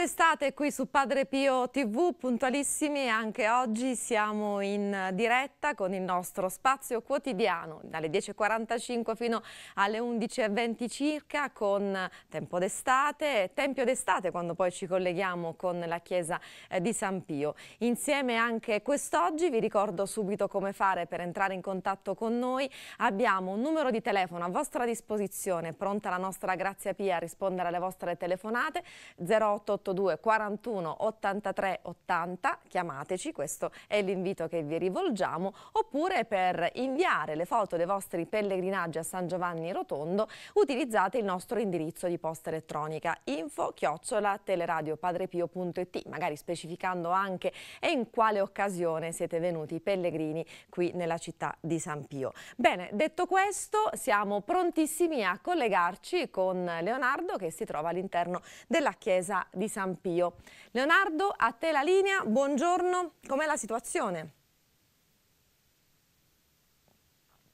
d'estate qui su Padre Pio TV, puntualissimi anche oggi siamo in diretta con il nostro spazio quotidiano dalle 10.45 fino alle 11.20 circa con tempo d'estate, tempio d'estate quando poi ci colleghiamo con la chiesa eh, di San Pio. Insieme anche quest'oggi vi ricordo subito come fare per entrare in contatto con noi, abbiamo un numero di telefono a vostra disposizione, pronta la nostra Grazia Pia a rispondere alle vostre telefonate 088 382 41 83 80, chiamateci, questo è l'invito che vi rivolgiamo, oppure per inviare le foto dei vostri pellegrinaggi a San Giovanni Rotondo utilizzate il nostro indirizzo di posta elettronica info chiocciola teleradiopadrepio.it, magari specificando anche e in quale occasione siete venuti i pellegrini qui nella città di San Pio. Bene, detto questo siamo prontissimi a collegarci con Leonardo che si trova all'interno della chiesa di San Pio. San Pio. Leonardo, a te la linea, buongiorno, com'è la situazione?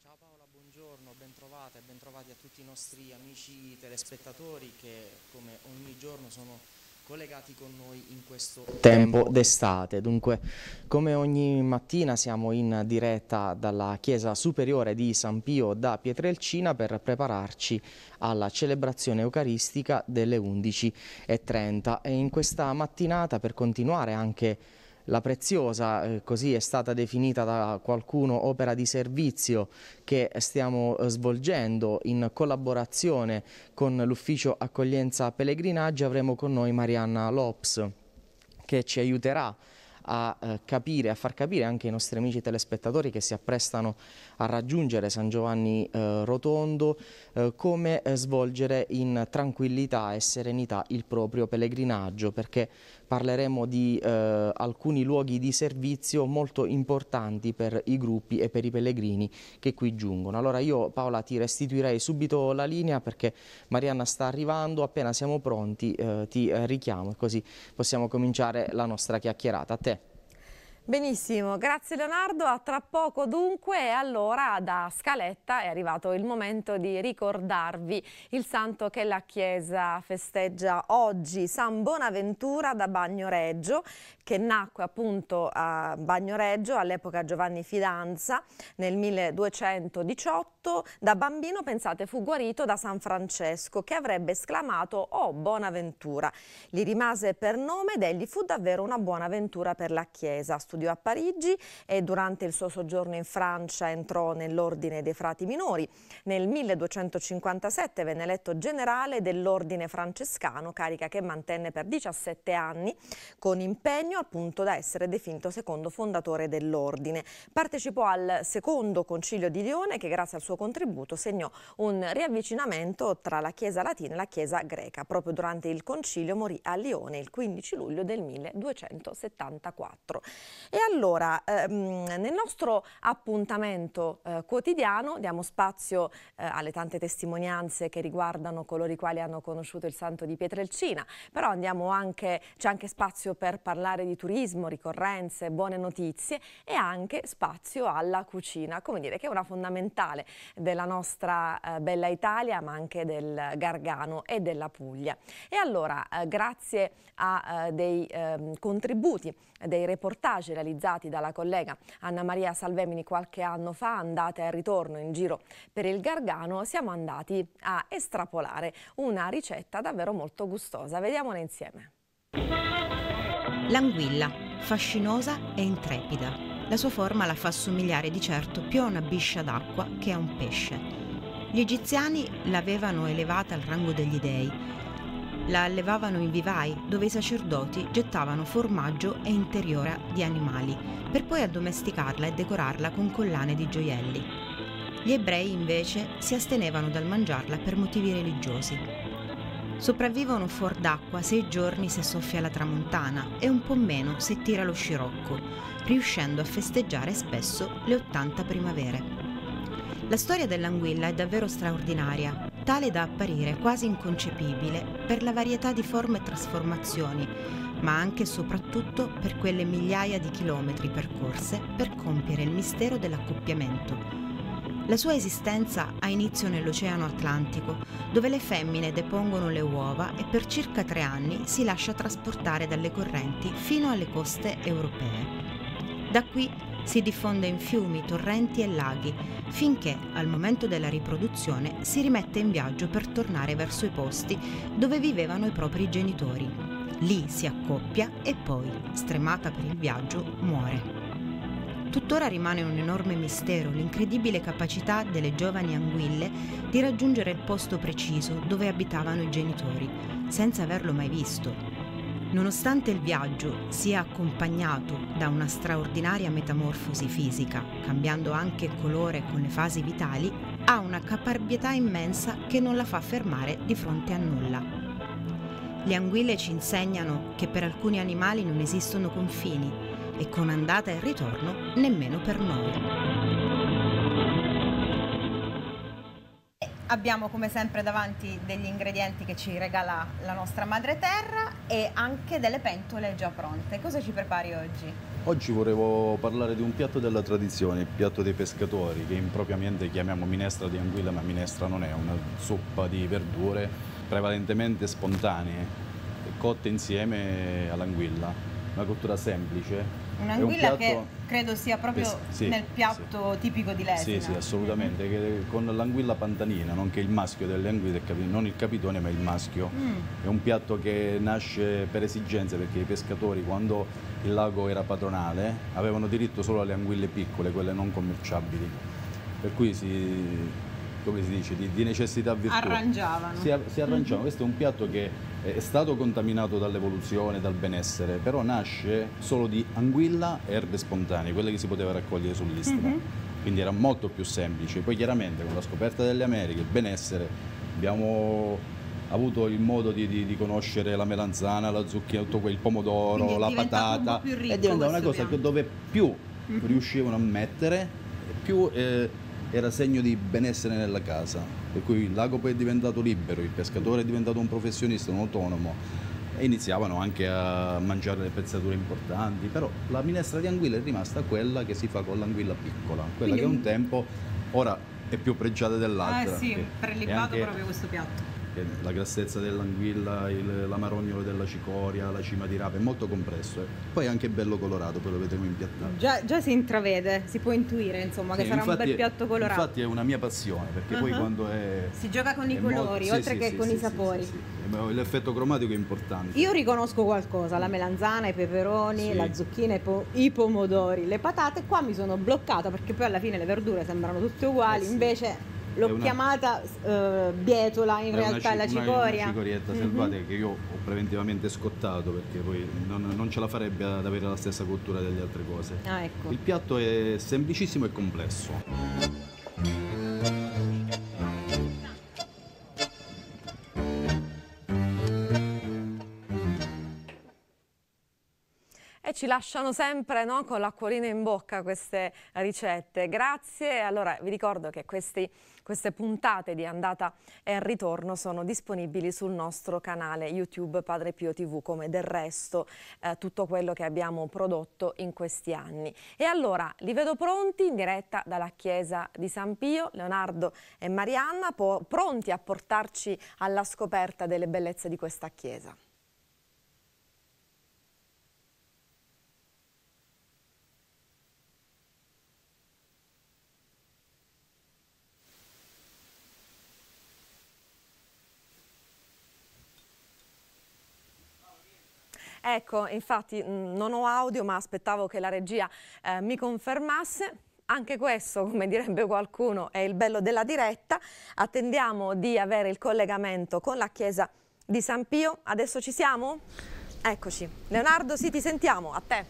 Ciao Paola, buongiorno, bentrovate e bentrovati a tutti i nostri amici telespettatori che come ogni giorno sono collegati con noi in questo tempo d'estate. Dunque, come ogni mattina siamo in diretta dalla Chiesa Superiore di San Pio da Pietrelcina per prepararci alla celebrazione eucaristica delle 11.30 e in questa mattinata per continuare anche la preziosa, eh, così è stata definita da qualcuno, opera di servizio che stiamo eh, svolgendo in collaborazione con l'ufficio accoglienza pellegrinaggi avremo con noi Marianna Lops che ci aiuterà a eh, capire, a far capire anche ai nostri amici telespettatori che si apprestano a raggiungere San Giovanni eh, Rotondo eh, come svolgere in tranquillità e serenità il proprio pellegrinaggio perché parleremo di eh, alcuni luoghi di servizio molto importanti per i gruppi e per i pellegrini che qui giungono. Allora io Paola ti restituirei subito la linea perché Marianna sta arrivando, appena siamo pronti eh, ti richiamo e così possiamo cominciare la nostra chiacchierata. A te. Benissimo, grazie Leonardo, a tra poco dunque e allora da Scaletta è arrivato il momento di ricordarvi il santo che la Chiesa festeggia oggi, San Bonaventura da Bagnoreggio che nacque appunto a Bagnoreggio all'epoca Giovanni Fidanza nel 1218 morto da bambino, pensate, fu guarito da San Francesco, che avrebbe esclamato «Oh, buona ventura!». Gli rimase per nome ed egli fu davvero una buona ventura per la Chiesa. Studiò a Parigi e durante il suo soggiorno in Francia entrò nell'Ordine dei Frati Minori. Nel 1257 venne eletto generale dell'Ordine Francescano, carica che mantenne per 17 anni, con impegno al punto da essere definito secondo fondatore dell'Ordine. Partecipò al secondo concilio di Lione che grazie al suo suo contributo segnò un riavvicinamento tra la Chiesa latina e la Chiesa greca. Proprio durante il concilio morì a Lione il 15 luglio del 1274. E allora, ehm, nel nostro appuntamento eh, quotidiano diamo spazio eh, alle tante testimonianze che riguardano coloro i quali hanno conosciuto il santo di Pietrelcina, però anche, c'è anche spazio per parlare di turismo, ricorrenze, buone notizie e anche spazio alla cucina, come dire che è una fondamentale della nostra eh, bella Italia, ma anche del Gargano e della Puglia. E allora, eh, grazie a eh, dei ehm, contributi, dei reportage realizzati dalla collega Anna Maria Salvemini qualche anno fa, andate e ritorno in giro per il Gargano, siamo andati a estrapolare una ricetta davvero molto gustosa. Vediamola insieme. L'anguilla, fascinosa e intrepida la sua forma la fa somigliare di certo più a una biscia d'acqua che a un pesce. Gli egiziani l'avevano elevata al rango degli dei. La allevavano in vivai, dove i sacerdoti gettavano formaggio e interiore di animali, per poi addomesticarla e decorarla con collane di gioielli. Gli ebrei invece si astenevano dal mangiarla per motivi religiosi. Sopravvivono fuor d'acqua sei giorni se soffia la tramontana e un po' meno se tira lo scirocco, riuscendo a festeggiare spesso le 80 primavere. La storia dell'anguilla è davvero straordinaria, tale da apparire quasi inconcepibile per la varietà di forme e trasformazioni, ma anche e soprattutto per quelle migliaia di chilometri percorse per compiere il mistero dell'accoppiamento la sua esistenza ha inizio nell'Oceano Atlantico, dove le femmine depongono le uova e per circa tre anni si lascia trasportare dalle correnti fino alle coste europee. Da qui si diffonde in fiumi, torrenti e laghi, finché al momento della riproduzione si rimette in viaggio per tornare verso i posti dove vivevano i propri genitori. Lì si accoppia e poi, stremata per il viaggio, muore. Tuttora rimane un enorme mistero l'incredibile capacità delle giovani anguille di raggiungere il posto preciso dove abitavano i genitori, senza averlo mai visto. Nonostante il viaggio sia accompagnato da una straordinaria metamorfosi fisica, cambiando anche colore con le fasi vitali, ha una caparbietà immensa che non la fa fermare di fronte a nulla. Le anguille ci insegnano che per alcuni animali non esistono confini, e con andata e ritorno nemmeno per noi. Abbiamo come sempre davanti degli ingredienti che ci regala la nostra madre terra e anche delle pentole già pronte. Cosa ci prepari oggi? Oggi volevo parlare di un piatto della tradizione, il piatto dei pescatori, che impropriamente chiamiamo minestra di anguilla, ma minestra non è, una zuppa di verdure prevalentemente spontanee, cotte insieme all'anguilla. Una cottura semplice, Un'anguilla un che credo sia proprio sì, nel piatto sì. tipico di Lesina. Sì, sì, assolutamente, mm. che, con l'anguilla pantanina, nonché il maschio delle anguille, non il capitone ma il maschio. Mm. È un piatto che nasce per esigenze perché i pescatori quando il lago era padronale avevano diritto solo alle anguille piccole, quelle non commerciabili. Per cui si, come si dice, di, di necessità virtù. Arrangiavano. Si, si arrangiavano, mm -hmm. questo è un piatto che è stato contaminato dall'evoluzione, dal benessere, però nasce solo di anguilla e erbe spontanee, quelle che si poteva raccogliere sull'Istra. Mm -hmm. Quindi era molto più semplice. Poi chiaramente con la scoperta delle Americhe, il benessere, abbiamo avuto il modo di, di, di conoscere la melanzana, la zucchina, tutto il pomodoro, la patata. Un ricco, e diventa una cosa abbiamo. dove più mm -hmm. riuscivano a mettere, più eh, era segno di benessere nella casa per cui il lago poi è diventato libero, il pescatore è diventato un professionista, un autonomo e iniziavano anche a mangiare le pezzature importanti, però la minestra di anguilla è rimasta quella che si fa con l'anguilla piccola, quella Quindi... che un tempo ora è più pregiata dell'altra. Ah sì, prelibato anche... proprio questo piatto la grassezza dell'anguilla, la marognola della cicoria, la cima di rape, è molto compresso. Eh. Poi è anche bello colorato, poi lo vedremo impiattato. Già, già si intravede, si può intuire insomma sì, che sarà un bel piatto colorato. infatti è una mia passione, perché uh-huh. poi quando è... Si gioca con i colori, molto, oltre sì, che sì, con i sapori. L'effetto cromatico è importante. Io riconosco qualcosa, la melanzana, i peperoni, la zucchina, i, pomodori, le patate. Qua mi sono bloccata perché poi alla fine le verdure sembrano tutte uguali, eh invece l'ho una, chiamata uh, bietola, in è realtà una, la cicoria. Una cicorietta mm-hmm. selvatica che io ho preventivamente scottato perché poi non, non, ce la farebbe ad avere la stessa cottura delle altre cose. Ah, ecco. Il piatto è semplicissimo e complesso. ci lasciano sempre no, con l'acquolina in bocca queste ricette. Grazie. Allora vi ricordo che questi, queste puntate di andata e ritorno sono disponibili sul nostro canale YouTube Padre Pio TV, come del resto eh, tutto quello che abbiamo prodotto in questi anni. E allora li vedo pronti in diretta dalla chiesa di San Pio, Leonardo e Marianna, pronti a portarci alla scoperta delle bellezze di questa chiesa. Ecco, infatti mm, non ho audio ma aspettavo che la regia eh, mi confermasse. Anche questo, come direbbe qualcuno, è il bello della diretta. Attendiamo di avere il collegamento con la chiesa di San Pio. Adesso ci siamo? Eccoci. Leonardo, sì, ti sentiamo. A te.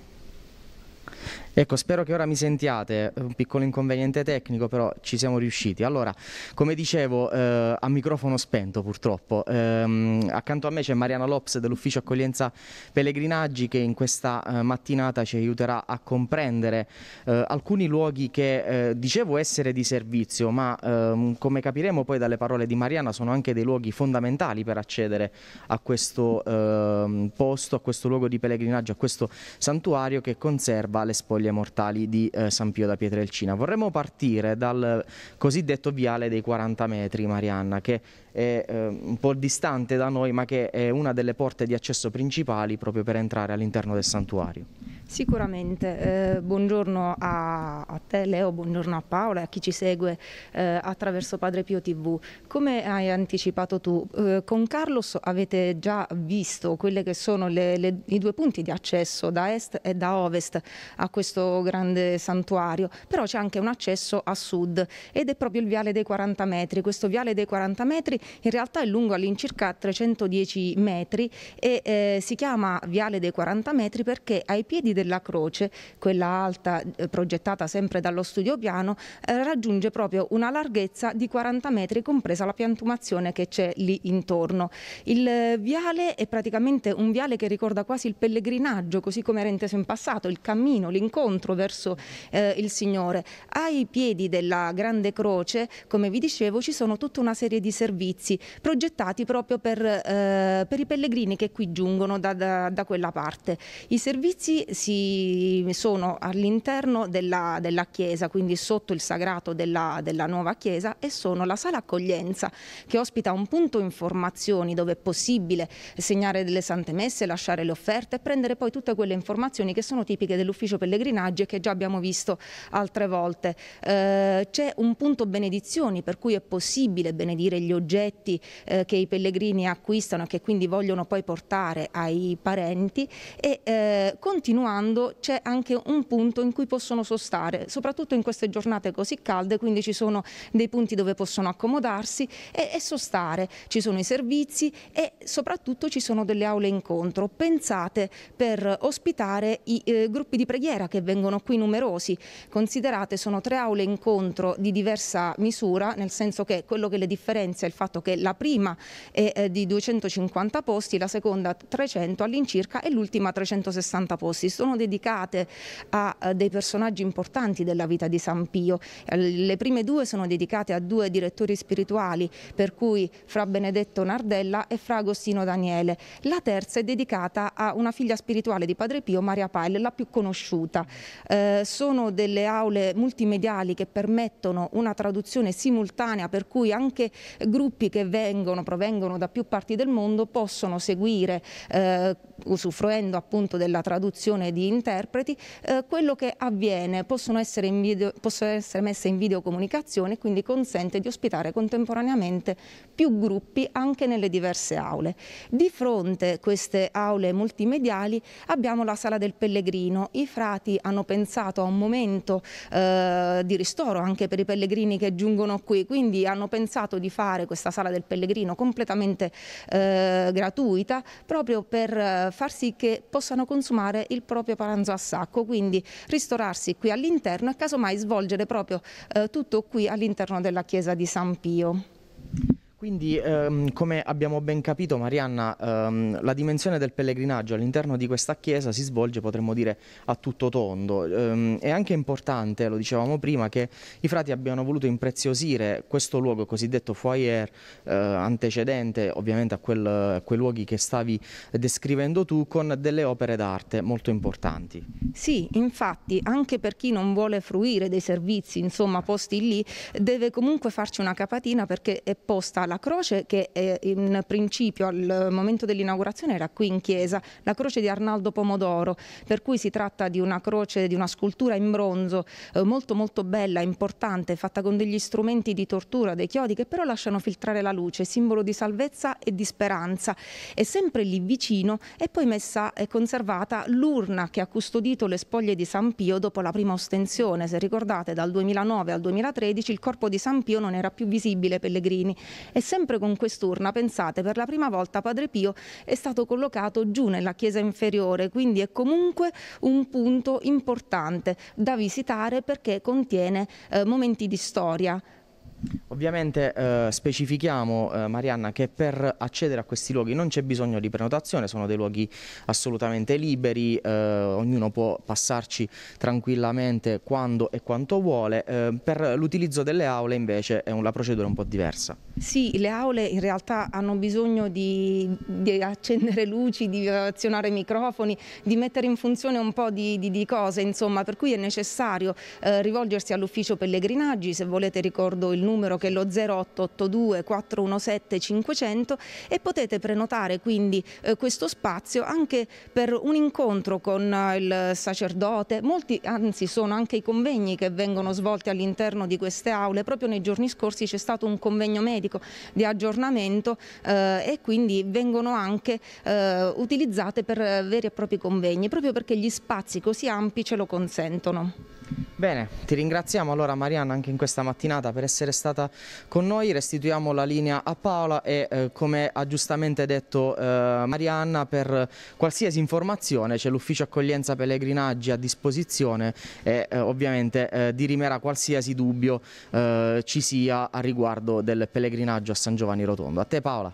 Ecco, spero che ora mi sentiate, un piccolo inconveniente tecnico, però ci siamo riusciti. Allora, come dicevo, eh, a microfono spento purtroppo, ehm, accanto a me c'è Mariana Lops dell'ufficio accoglienza pellegrinaggi che in questa eh, mattinata ci aiuterà a comprendere eh, alcuni luoghi che eh, dicevo essere di servizio, ma ehm, come capiremo poi dalle parole di Mariana sono anche dei luoghi fondamentali per accedere a questo ehm, posto, a questo luogo di pellegrinaggio, a questo santuario che conserva le spoglie Gioia Mortali di eh, San Pio da Pietrelcina. Vorremmo partire dal cosiddetto viale dei 40 metri, Marianna, che è eh, un po' distante da noi ma che è una delle porte di accesso principali proprio per entrare all'interno del santuario. Sicuramente, eh, buongiorno a, a, te Leo, buongiorno a Paola e a chi ci segue eh, attraverso Padre Pio TV. Come hai anticipato tu, eh, con Carlos avete già visto quelli che sono le, le, i due punti di accesso da est e da ovest a questo grande santuario, però c'è anche un accesso a sud ed è proprio il viale dei 40 metri. Questo viale dei 40 metri in realtà è lungo all'incirca 310 metri e eh, si chiama Viale dei 40 metri perché ai piedi della croce, quella alta eh, progettata sempre dallo studio piano, eh, raggiunge proprio una larghezza di 40 metri compresa la piantumazione che c'è lì intorno. Il eh, viale è praticamente un viale che ricorda quasi il pellegrinaggio, così come era inteso in passato, il cammino, l'incontro verso eh, il Signore. Ai piedi della grande croce, come vi dicevo, ci sono tutta una serie di servizi servizi progettati proprio per, eh, per i pellegrini che qui giungono da, da, da quella parte. I servizi si, sono all'interno della, della, chiesa, quindi sotto il sagrato della, della nuova chiesa e sono la sala accoglienza che ospita un punto informazioni dove è possibile segnare delle sante messe, lasciare le offerte e prendere poi tutte quelle informazioni che sono tipiche dell'ufficio pellegrinaggi e che già abbiamo visto altre volte. Eh, C'è un punto benedizioni per cui è possibile benedire gli oggetti oggetti eh, che i pellegrini acquistano e che quindi vogliono poi portare ai parenti e eh, continuando c'è anche un punto in cui possono sostare, soprattutto in queste giornate così calde, quindi ci sono dei punti dove possono accomodarsi e, e sostare, ci sono i servizi e soprattutto ci sono delle aule incontro pensate per ospitare i eh, gruppi di preghiera che vengono qui numerosi, considerate sono tre aule incontro di diversa misura, nel senso che quello che le differenzia è il fatto fatto che la prima è eh, di 250 posti, la seconda 300 all'incirca e l'ultima 360 posti. Sono dedicate a dei personaggi importanti della vita di San Pio. Eh, le prime due sono dedicate a due direttori spirituali, per cui Fra Benedetto Nardella e Fra Agostino Daniele. La terza è dedicata a una figlia spirituale di Padre Pio, Maria Pail, la più conosciuta. Eh, sono delle aule multimediali che permettono una traduzione simultanea per cui anche gruppi gruppi che vengono, provengono da più parti del mondo possono seguire, eh, usufruendo appunto della traduzione di interpreti, eh, quello che avviene, possono essere, video, possono essere messe in videocomunicazione e quindi consente di ospitare contemporaneamente più gruppi anche nelle diverse aule. Di fronte a queste aule multimediali abbiamo la sala del pellegrino, i frati hanno pensato a un momento eh, di ristoro anche per i pellegrini che giungono qui, quindi hanno pensato di fare questa questa sala del pellegrino completamente eh, gratuita proprio per eh, far sì che possano consumare il proprio pranzo a sacco, quindi ristorarsi qui all'interno e casomai svolgere proprio eh, tutto qui all'interno della chiesa di San Pio. Quindi, ehm, come abbiamo ben capito, Marianna, ehm, la dimensione del pellegrinaggio all'interno di questa chiesa si svolge, potremmo dire, a tutto tondo. Ehm, è anche importante, lo dicevamo prima, che i frati abbiano voluto impreziosire questo luogo cosiddetto foyer, eh, antecedente ovviamente a, quel, a, quei luoghi che stavi descrivendo tu, con delle opere d'arte molto importanti. Sì, infatti, anche per chi non vuole fruire dei servizi, insomma, posti lì, deve comunque farci una capatina perché è posta alla la croce che eh, in principio al momento dell'inaugurazione era qui in chiesa, la croce di Arnaldo Pomodoro, per cui si tratta di una croce, di una scultura in bronzo eh, molto molto bella, importante, fatta con degli strumenti di tortura, dei chiodi che però lasciano filtrare la luce, simbolo di salvezza e di speranza. E sempre lì vicino è poi messa e conservata l'urna che ha custodito le spoglie di San Pio dopo la prima ostensione. Se ricordate, dal 2009 al 2013 il corpo di San Pio non era più visibile ai pellegrini e sempre con quest'urna, pensate, per la prima volta Padre Pio è stato collocato giù nella chiesa inferiore, quindi è comunque un punto importante da visitare perché contiene eh, momenti di storia, Ovviamente eh, specifichiamo eh, Marianna che per accedere a questi luoghi non c'è bisogno di prenotazione, sono dei luoghi assolutamente liberi, eh, ognuno può passarci tranquillamente quando e quanto vuole, eh, per l'utilizzo delle aule invece è una procedura un po' diversa. Sì, le aule in realtà hanno bisogno di, di accendere luci, di azionare microfoni, di mettere in funzione un po' di, di, di cose, insomma, per cui è necessario eh, rivolgersi all'ufficio pellegrinaggi, se volete ricordo il numero che è lo 0882 417 500 e potete prenotare quindi eh, questo spazio anche per un incontro con eh, il sacerdote, molti anzi sono anche i convegni che vengono svolti all'interno di queste aule, proprio nei giorni scorsi c'è stato un convegno medico di aggiornamento eh, e quindi vengono anche eh, utilizzate per eh, veri e propri convegni, proprio perché gli spazi così ampi ce lo consentono. Bene, ti ringraziamo allora Marianna anche in questa mattinata per essere stata con noi, restituiamo la linea a Paola e eh, come ha giustamente detto eh, Marianna per qualsiasi informazione c'è l'ufficio accoglienza pellegrinaggi a disposizione e eh, ovviamente eh, dirimerà qualsiasi dubbio eh, ci sia a riguardo del pellegrinaggio a San Giovanni Rotondo. A te Paola.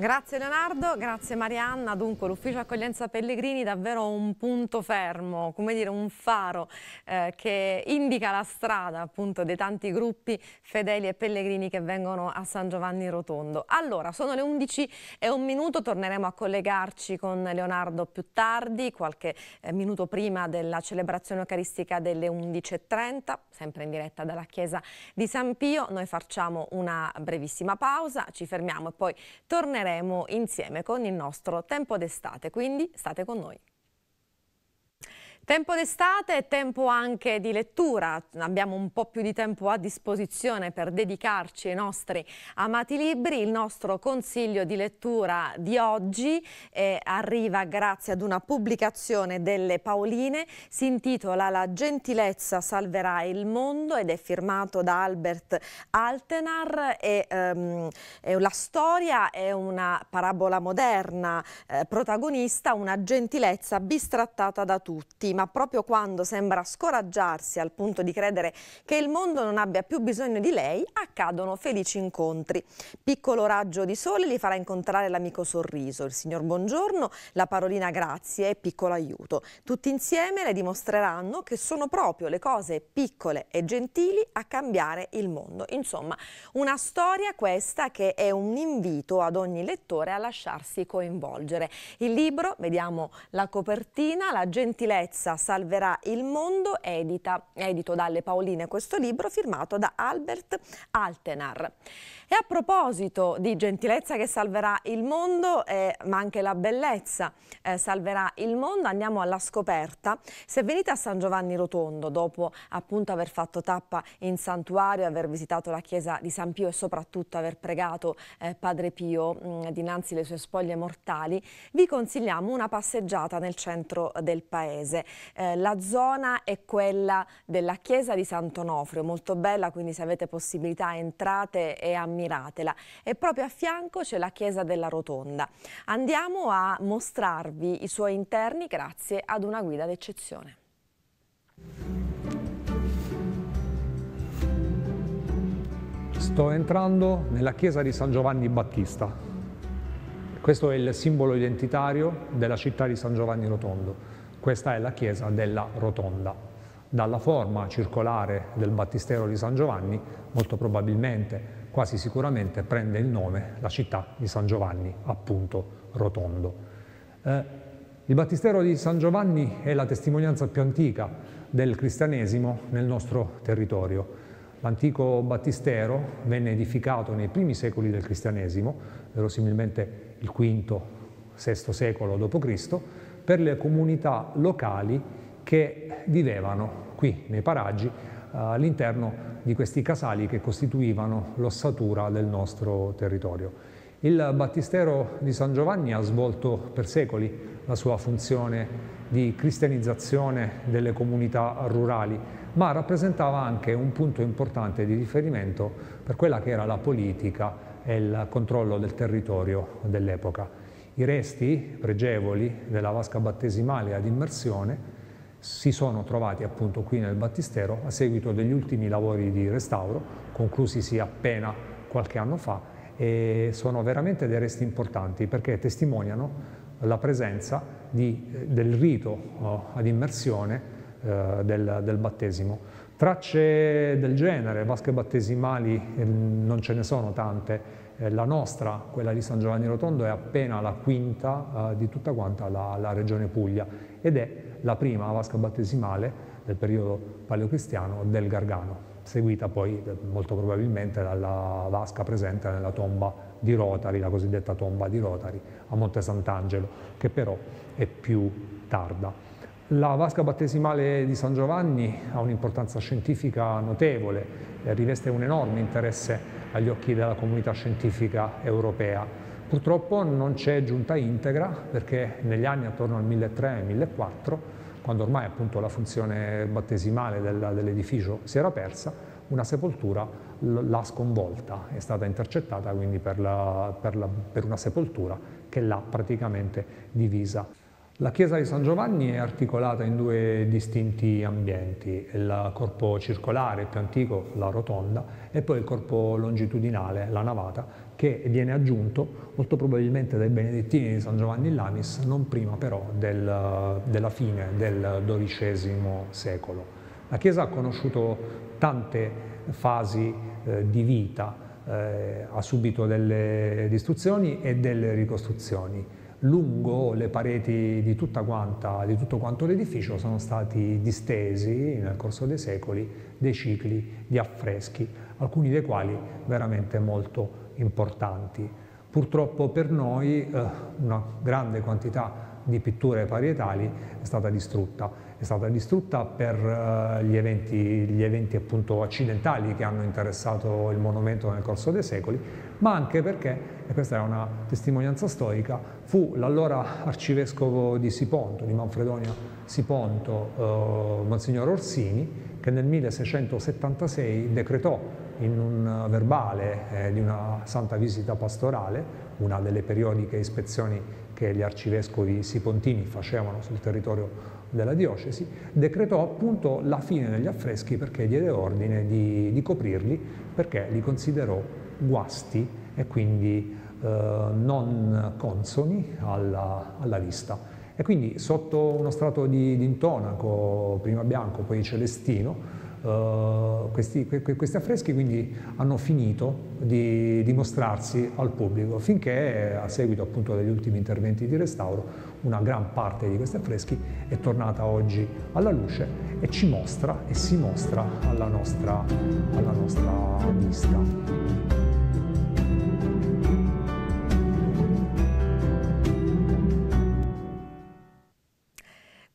Grazie Leonardo, grazie Marianna. Dunque l'ufficio accoglienza Pellegrini è davvero un punto fermo, come dire un faro eh, che indica la strada appunto dei tanti gruppi fedeli e pellegrini che vengono a San Giovanni Rotondo. Allora, sono le 11 e un minuto, torneremo a collegarci con Leonardo più tardi, qualche eh, minuto prima della celebrazione eucaristica delle 11.30, sempre in diretta dalla chiesa di San Pio. Noi facciamo una brevissima pausa, ci fermiamo e poi torneremo faremo insieme con il nostro tempo d'estate, quindi state con noi. Tempo d'estate e tempo anche di lettura, abbiamo un po' più di tempo a disposizione per dedicarci ai nostri amati libri, il nostro consiglio di lettura di oggi eh, arriva grazie ad una pubblicazione delle Paoline, si intitola La gentilezza salverà il mondo ed è firmato da Albert Altenar e ehm, la storia è una parabola moderna eh, protagonista, una gentilezza bistrattata da tutti ma proprio quando sembra scoraggiarsi al punto di credere che il mondo non abbia più bisogno di lei, accadono felici incontri. Piccolo raggio di sole li farà incontrare l'amico sorriso, il signor buongiorno, la parolina grazie e piccolo aiuto. Tutti insieme le dimostreranno che sono proprio le cose piccole e gentili a cambiare il mondo. Insomma, una storia questa che è un invito ad ogni lettore a lasciarsi coinvolgere. Il libro, vediamo la copertina, la gentilezza Forza salverà il mondo, edita, edito dalle Paoline questo libro firmato da Albert Altenar. E a proposito di gentilezza che salverà il mondo, eh, ma anche la bellezza eh, salverà il mondo, andiamo alla scoperta. Se venite a San Giovanni Rotondo, dopo appunto aver fatto tappa in santuario, aver visitato la chiesa di San Pio e soprattutto aver pregato eh, Padre Pio mh, mm, dinanzi alle sue spoglie mortali, vi consigliamo una passeggiata nel centro del paese. Eh, la zona è quella della chiesa di Sant'Onofrio, molto bella, quindi se avete possibilità entrate e ammirate ammiratela. E proprio a fianco c'è la chiesa della Rotonda. Andiamo a mostrarvi i suoi interni grazie ad una guida d'eccezione. Sto entrando nella chiesa di San Giovanni Battista. Questo è il simbolo identitario della città di San Giovanni Rotondo. Questa è la chiesa della Rotonda. Dalla forma circolare del battistero di San Giovanni, molto probabilmente quasi sicuramente prende il nome la città di San Giovanni, appunto Rotondo. Eh, il battistero di San Giovanni è la testimonianza più antica del cristianesimo nel nostro territorio. L'antico battistero venne edificato nei primi secoli del cristianesimo, verosimilmente il V-VI secolo d.C., per le comunità locali che vivevano qui nei paraggi eh, all'interno di questi casali che costituivano l'ossatura del nostro territorio. Il battistero di San Giovanni ha svolto per secoli la sua funzione di cristianizzazione delle comunità rurali, ma rappresentava anche un punto importante di riferimento per quella che era la politica e il controllo del territorio dell'epoca. I resti pregevoli della vasca battesimale ad immersione si sono trovati appunto qui nel battistero a seguito degli ultimi lavori di restauro, conclusisi appena qualche anno fa, e sono veramente dei resti importanti perché testimoniano la presenza di, eh, del rito oh, ad immersione eh, del, del, battesimo. Tracce del genere, vasche battesimali eh, non ce ne sono tante, la nostra, quella di San Giovanni Rotondo, è appena la quinta di tutta quanta la, la regione Puglia ed è la prima vasca battesimale del periodo paleocristiano del Gargano, seguita poi eh, molto probabilmente dalla vasca presente nella tomba di Rotari, la cosiddetta tomba di Rotari a Monte Sant'Angelo, che però è più tarda. La vasca battesimale di San Giovanni ha un'importanza scientifica notevole, eh, riveste un enorme interesse agli occhi della comunità scientifica europea Purtroppo non c'è giunta integra perché negli anni attorno al 1300-1400, quando ormai appunto la funzione battesimale dell'edificio si era persa, una sepoltura l'ha sconvolta, è stata intercettata quindi per, la, per, la, per una sepoltura che l'ha praticamente divisa. La chiesa di San Giovanni è articolata in due distinti ambienti, il corpo circolare più antico, la rotonda, e poi il corpo longitudinale, la navata, che viene aggiunto molto probabilmente dai benedettini di San Giovanni Lamis, non prima però del, della fine del XII secolo. La Chiesa ha conosciuto tante fasi eh, di vita, eh, ha subito delle distruzioni e delle ricostruzioni. Lungo le pareti di, quanta, di tutto quanto l'edificio sono stati distesi nel corso dei secoli dei cicli di affreschi, alcuni dei quali veramente molto importanti. Purtroppo per noi eh, una grande quantità di pitture parietali è stata distrutta. È stata distrutta per eh, gli eventi, gli eventi accidentali che hanno interessato il monumento nel corso dei secoli, ma anche perché, e questa è una testimonianza storica, fu l'allora arcivescovo di Siponto, di Manfredonia Siponto, eh, Monsignor Orsini, che nel 1676 decretò in un verbale eh, di una santa visita pastorale, una delle periodiche ispezioni che gli arcivescovi sipontini facevano sul territorio della diocesi, decretò appunto la fine degli affreschi perché diede ordine di, di coprirli, perché li considerò guasti e quindi eh, non consoni alla, alla vista. E quindi sotto uno strato di, di intonaco, prima bianco, poi celestino, eh, questi, que, questi, affreschi quindi hanno finito di, di mostrarsi al pubblico finché a seguito appunto degli ultimi interventi di restauro una gran parte di questi affreschi è tornata oggi alla luce e ci mostra e si mostra alla nostra, alla nostra vista.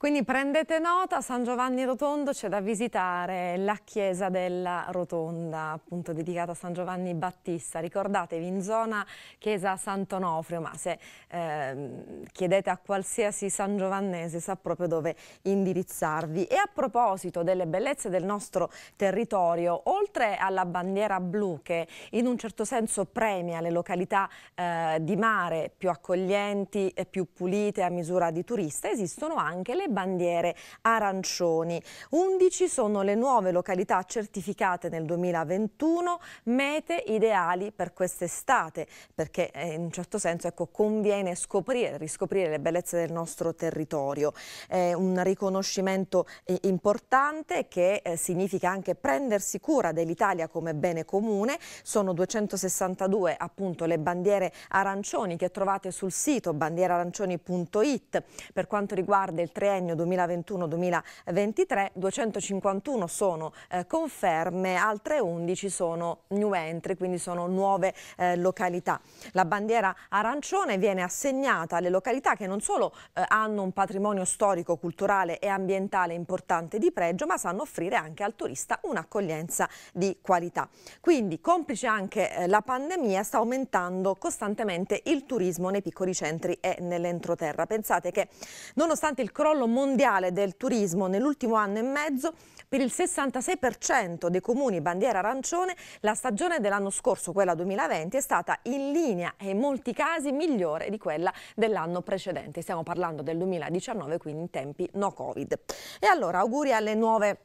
Quindi prendete nota, San Giovanni Rotondo c'è da visitare la chiesa della Rotonda, appunto dedicata a San Giovanni Battista. Ricordatevi in zona chiesa Sant'Onofrio, ma se eh, chiedete a qualsiasi San Giovannese sa proprio dove indirizzarvi. E a proposito delle bellezze del nostro territorio, oltre alla bandiera blu che in un certo senso premia le località eh, di mare più accoglienti e più pulite a misura di turista, esistono anche le bandiere arancioni. 11 sono le nuove località certificate nel 2021, mete ideali per quest'estate, perché eh, in un certo senso ecco, conviene scoprire, riscoprire le bellezze del nostro territorio. È un riconoscimento eh, importante che eh, significa anche prendersi cura dell'Italia come bene comune. Sono 262 appunto le bandiere arancioni che trovate sul sito bandierarancioni.it Per quanto riguarda il triennio triennio 2021-2023, 251 sono eh, conferme, altre 11 sono new entry, quindi sono nuove eh, località. La bandiera arancione viene assegnata alle località che non solo eh, hanno un patrimonio storico, culturale e ambientale importante di pregio, ma sanno offrire anche al turista un'accoglienza di qualità. Quindi, complice anche eh, la pandemia, sta aumentando costantemente il turismo nei piccoli centri e nell'entroterra. Pensate che nonostante il crollo mondiale del turismo nell'ultimo anno e mezzo per il 66% dei comuni bandiera arancione la stagione dell'anno scorso, quella 2020, è stata in linea e in molti casi migliore di quella dell'anno precedente. Stiamo parlando del 2019, quindi in tempi no Covid. E allora auguri alle nuove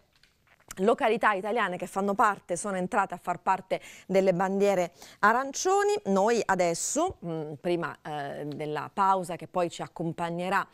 località italiane che fanno parte, sono entrate a far parte delle bandiere arancioni. Noi adesso, mh, mm, prima eh, della pausa che poi ci accompagnerà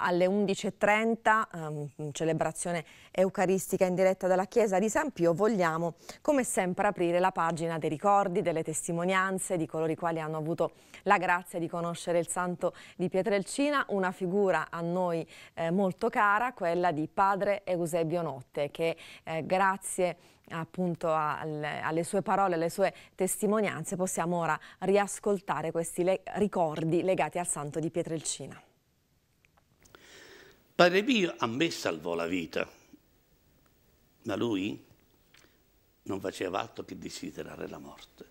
alle 11.30, um, ehm, mm, celebrazione eucaristica in diretta dalla Chiesa di San Pio, vogliamo come sempre aprire la pagina dei ricordi, delle testimonianze di coloro i quali hanno avuto la grazia di conoscere il santo di Pietrelcina, una figura a noi eh, molto cara, quella di padre Eusebio Notte, che eh, grazie appunto alle, alle, sue parole, alle sue testimonianze, possiamo ora riascoltare questi le ricordi legati al santo di Pietrelcina. Padre Pio a me salvò la vita, ma lui non faceva altro che desiderare la morte.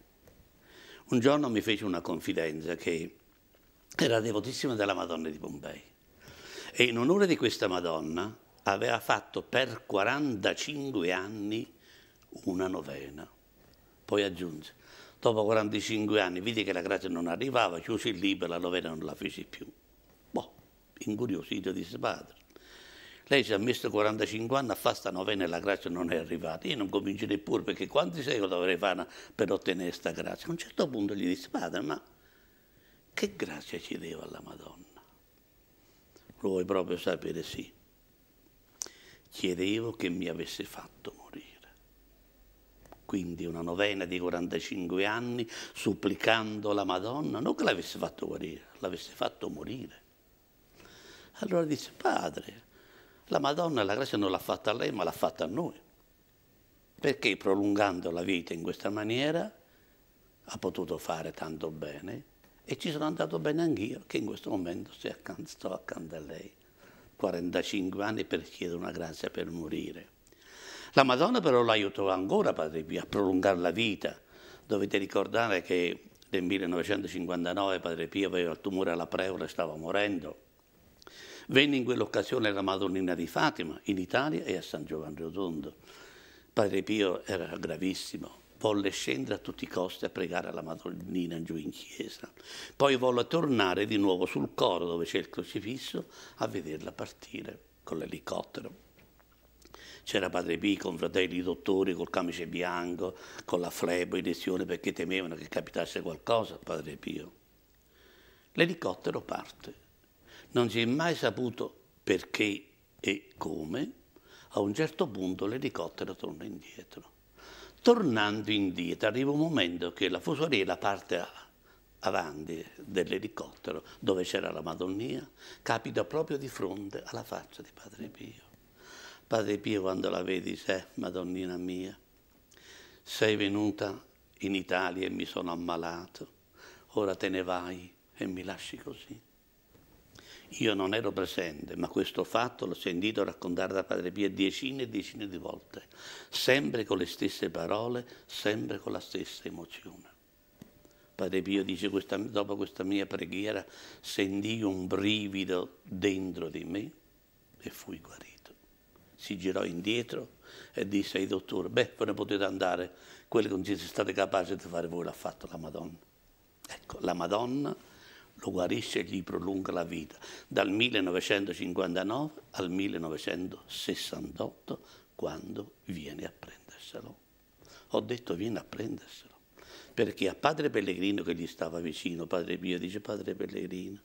Un giorno mi fece una confidenza che era devotissima della Madonna di Pompei e in onore di questa Madonna aveva fatto per 45 anni una novena. Poi aggiunse, dopo 45 anni vidi che la grazia non arrivava, chiusi il libro e la novena non la feci più. Boh, incuriosito disse padre, lei ci ha messo 45 anni a fare sta novena e la grazia non è arrivata. Io non comincio neppure perché quanti secoli dovrei fare per ottenere sta grazia? A un certo punto gli disse, padre, ma che grazia ci devo alla Madonna? Lo vuoi proprio sapere? Sì. Chiedevo che mi avesse fatto morire. Quindi una novena di 45 anni supplicando la Madonna, non che l'avesse fatto guarire, l'avesse fatto morire. Allora disse, padre, la Madonna la grazia non l'ha fatta a lei, ma l'ha fatta a noi. Perché prolungando la vita in questa maniera ha potuto fare tanto bene e ci sono andato bene anch'io che in questo momento sto accanto, accanto a lei. 45 anni per chiedere una grazia per morire. La Madonna però l'aiutò ancora, Padre Pio, a prolungare la vita. Dovete ricordare che nel 1959 Padre Pio aveva il tumore alla prevole e stava morendo Venne in quell'occasione la Madonnina di Fatima in Italia e a San Giovanni Rotondo. Padre Pio era gravissimo, volle scendere a tutti i costi a pregare alla Madonnina giù in chiesa. Poi volle tornare di nuovo sul coro dove c'è il crocifisso a vederla partire con l'elicottero. C'era Padre Pio con fratelli dottori col camice bianco, con la flebo in lesione perché temevano che capitasse qualcosa a Padre Pio. L'elicottero parte non si è mai saputo perché e come. A un certo punto l'elicottero torna indietro. Tornando indietro arriva un momento che la fusoliera parte avanti dell'elicottero dove c'era la Madonnia, capita proprio di fronte alla faccia di Padre Pio. Padre Pio quando la vedi dice, eh, Madonnina mia, sei venuta in Italia e mi sono ammalato, ora te ne vai e mi lasci così. Io non ero presente, ma questo fatto l'ho sentito raccontare da Padre Pio decine e decine di volte, sempre con le stesse parole, sempre con la stessa emozione. Padre Pio dice, questa, dopo questa mia preghiera sentì un brivido dentro di me e fui guarito. Si girò indietro e disse ai dottori, beh, ve ne potete andare, quello che non siete stati capaci di fare voi l'ha fatto la Madonna. Ecco, la Madonna lo guarisce e gli prolunga la vita dal 1959 al 1968 quando viene a prenderselo. Ho detto viene a prenderselo, perché a padre Pellegrino che gli stava vicino, padre Pio dice padre Pellegrino,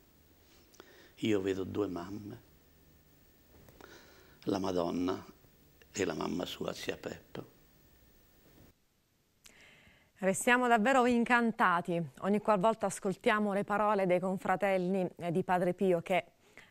io vedo due mamme, la Madonna e la mamma sua, zia Peppa Restiamo davvero incantati ogni qualvolta ascoltiamo le parole dei confratelli eh, di Padre Pio che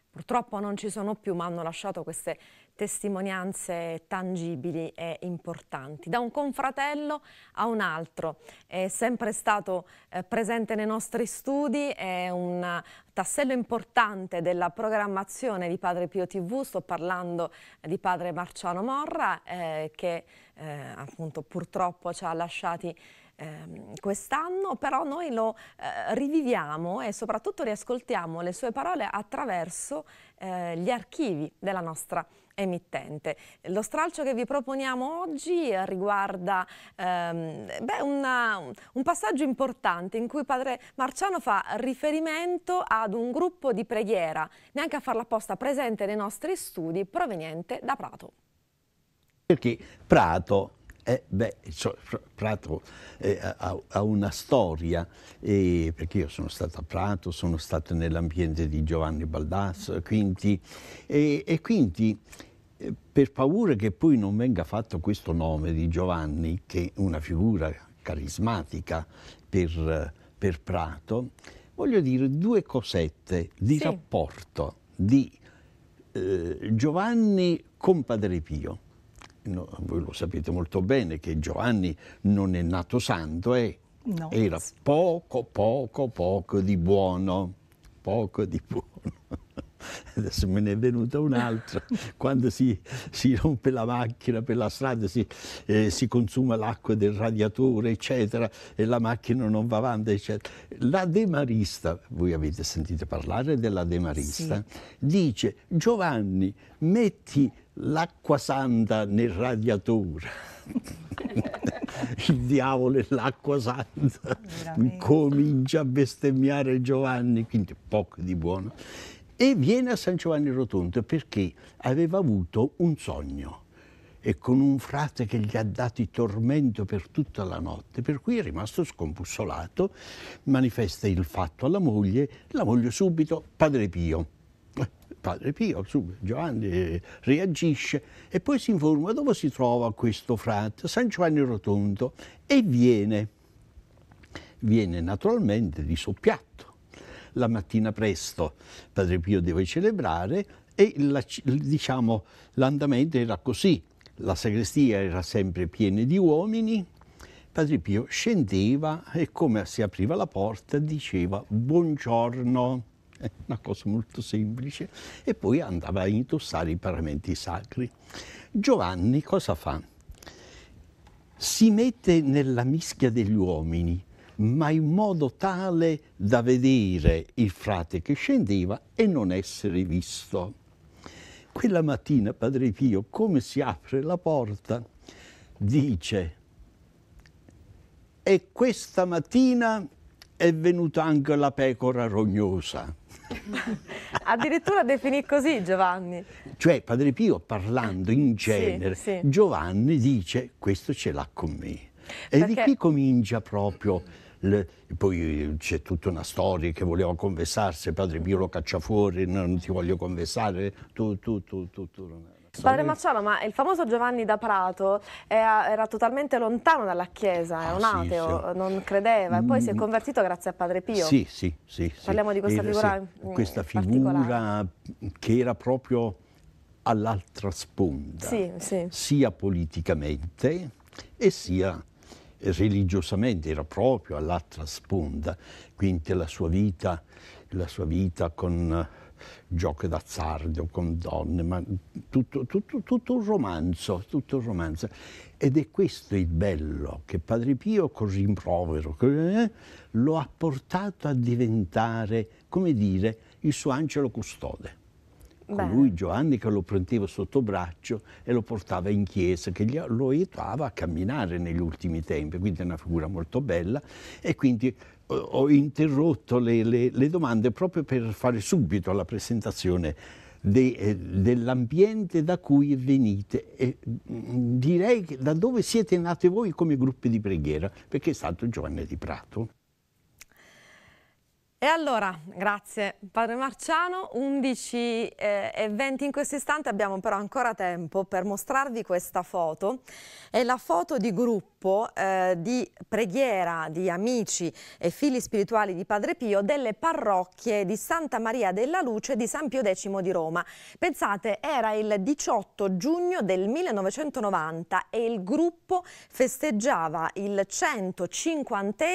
purtroppo non ci sono più ma hanno lasciato queste testimonianze tangibili e importanti. Da un confratello a un altro, è sempre stato eh, presente nei nostri studi, è un tassello importante della programmazione di Padre Pio TV, sto parlando di Padre Marciano Morra eh, che eh, appunto purtroppo ci ha lasciati Ehm, quest'anno, però noi lo eh, riviviamo e soprattutto riascoltiamo le sue parole attraverso eh, gli archivi della nostra emittente. Lo stralcio che vi proponiamo oggi riguarda ehm, beh, una, un passaggio importante in cui padre Marciano fa riferimento ad un gruppo di preghiera, neanche a farla apposta, presente nei nostri studi, proveniente da Prato. Perché Prato eh, beh, Prato eh, ha, ha, una storia, eh, perché io sono stato a Prato, sono stato nell'ambiente di Giovanni Baldasso, quindi, e quindi eh, per paura che poi non venga fatto questo nome di Giovanni, che è una figura carismatica per, per Prato, voglio dire due cosette di sì. rapporto di eh, Giovanni con Padre Pio no, voi lo sapete molto bene che Giovanni non è nato santo e eh? no. era poco, poco, poco di buono, poco di buono. Adesso me ne è venuta un'altra, quando si, si, rompe la macchina per la strada, si, eh, si consuma l'acqua del radiatore, eccetera, e la macchina non va avanti, eccetera. La demarista, voi avete sentito parlare della demarista, sì. dice Giovanni, metti l'acqua santa nel radiatore. il diavolo e l'acqua santa Veramente. comincia a bestemmiare Giovanni, quindi poco di buono. E viene a San Giovanni Rotondo perché aveva avuto un sogno e con un frate che gli ha dato il tormento per tutta la notte, per cui è rimasto scombussolato, manifesta il fatto alla moglie, la moglie subito, Padre Pio, padre Pio, su, Giovanni eh, reagisce e poi si informa dove si trova questo frate, San Giovanni Rotondo, e viene. Viene naturalmente di soppiatto. La mattina presto padre Pio deve celebrare e la, diciamo, l'andamento era così. La sagrestia era sempre piena di uomini, Padre Pio scendeva e come si apriva la porta diceva buongiorno una cosa molto semplice, e poi andava a indossare i paramenti sacri. Giovanni cosa fa? Si mette nella mischia degli uomini, ma in modo tale da vedere il frate che scendeva e non essere visto. Quella mattina Padre Pio, come si apre la porta, dice, e questa mattina è venuta anche la pecora rognosa. Addirittura definì così Giovanni. Cioè Padre Pio parlando in genere, sì, sì. Giovanni dice questo ce l'ha con me. E di qui comincia proprio le, poi c'è tutta una storia che voleva confessarsi, padre Pio lo caccia fuori, non ti voglio confessare, tu, tu, tu, tu, tu. Padre Marciano, ma il famoso Giovanni da Prato era, eh, era totalmente lontano dalla Chiesa, era ah, un ateo, sì, non credeva, e poi si è mm. convertito grazie a Padre Pio. Sì, sì, sì. Parliamo sì. di questa figura sì, mm, Questa figura che era proprio all'altra sponda, sì, sì. sia politicamente e sia religiosamente, era proprio all'altra sponda, quindi la sua vita, la sua vita con giochi d'azzardo con donne, ma tutto, tutto, tutto, un romanzo, tutto un romanzo. Ed è questo il bello, che Padre Pio, così improvero, eh, lo ha portato a diventare, come dire, il suo angelo custode. Con lui Giovanni che lo prendeva sotto braccio e lo portava in chiesa, che lo aiutava a camminare negli ultimi tempi, quindi è una figura molto bella e quindi ho interrotto le, le, le, domande proprio per fare subito la presentazione de, eh, dell'ambiente da cui venite. E, mm, direi da dove siete nati voi come gruppi di preghiera, perché è stato Giovanni di Prato. E allora, grazie Padre Marciano, 11 eh, e 20 in questo istante, abbiamo però ancora tempo per mostrarvi questa foto. È la foto di gruppo eh, di preghiera di amici e figli spirituali di Padre Pio delle parrocchie di Santa Maria della Luce di San Pio X di Roma. Pensate, era il 18 giugno del 1990 e il gruppo festeggiava il 150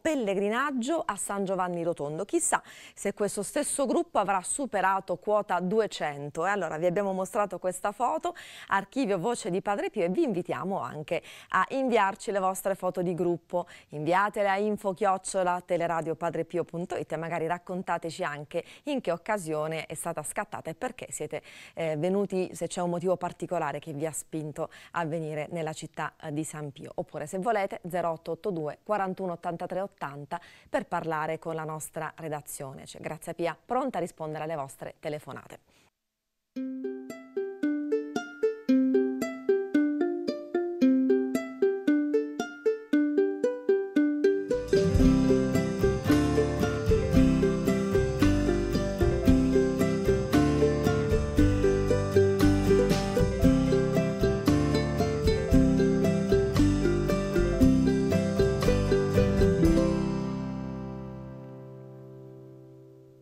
pellegrinaggio a San Giovanni Rotondo mondo. Chissà se questo stesso gruppo avrà superato quota 200. E allora vi abbiamo mostrato questa foto, archivio Voce di Padre Pio e vi invitiamo anche a inviarci le vostre foto di gruppo. Inviatele a info-teleradiopadrepio.it e magari raccontateci anche in che occasione è stata scattata e perché siete eh, venuti, se c'è un motivo particolare che vi ha spinto a venire nella città eh, di San Pio. Oppure se volete 0882 41 83 80 per parlare con la nostra nostra redazione. C'è cioè, Grazia Pia pronta a rispondere alle vostre telefonate.